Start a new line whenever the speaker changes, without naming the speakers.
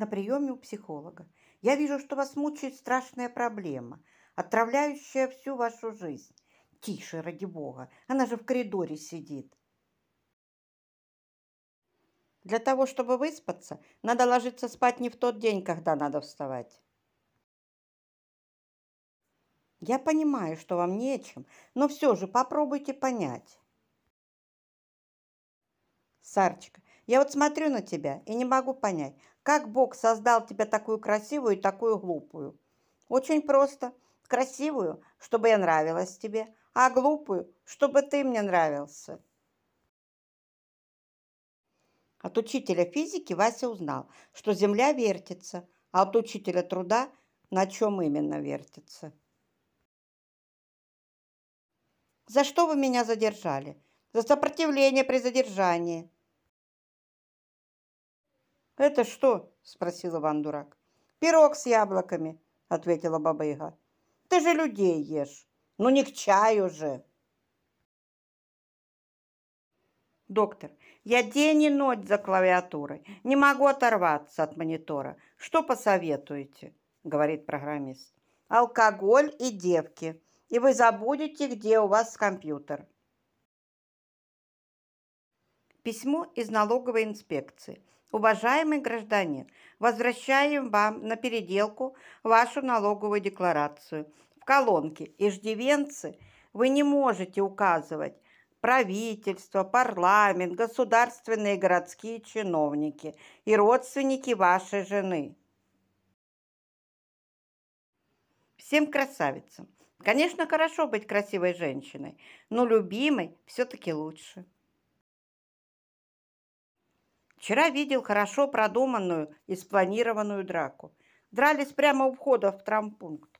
на приеме у психолога. Я вижу, что вас мучает страшная проблема, отравляющая всю вашу жизнь. Тише, ради бога, она же в коридоре сидит. Для того, чтобы выспаться, надо ложиться спать не в тот день, когда надо вставать. Я понимаю, что вам нечем, но все же попробуйте понять. Сарчик, я вот смотрю на тебя и не могу понять, как Бог создал тебя такую красивую и такую глупую. Очень просто. Красивую, чтобы я нравилась тебе, а глупую, чтобы ты мне нравился. От учителя физики Вася узнал, что Земля вертится, а от учителя труда на чем именно вертится. «За что вы меня задержали?» «За сопротивление при задержании», «Это что?» – спросил Иван-дурак. «Пирог с яблоками», – ответила Баба-Яга. «Ты же людей ешь. Ну не к чаю же!» «Доктор, я день и ночь за клавиатурой. Не могу оторваться от монитора. Что посоветуете?» – говорит программист. «Алкоголь и девки. И вы забудете, где у вас компьютер» письмо из налоговой инспекции. Уважаемый гражданин, возвращаем вам на переделку вашу налоговую декларацию. В колонке «Иждивенцы» вы не можете указывать правительство, парламент, государственные и городские чиновники и родственники вашей жены. Всем красавицам! Конечно, хорошо быть красивой женщиной, но любимой все-таки лучше. Вчера видел хорошо продуманную и спланированную драку. Дрались прямо у входа в трампункт.